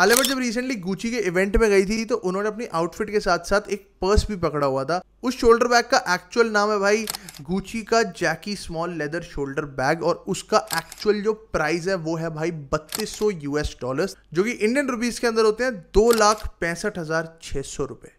आलिया भट्ट जब recently Gucci के event में गई थी तो उन्होंने अपनी आउटफिट के साथ साथ एक पर्स भी पकड़ा हुआ था उस शोल्डर बैग का एक्चुअल नाम है भाई गुची का Jackie small leather shoulder bag और उसका एक्चुअल जो प्राइस है वो है भाई बत्तीस सौ यूएस डॉलर्स जो कि इंडियन रुपीज के अंदर होते हैं दो लाख पैंसठ हजार छह सौ रुपए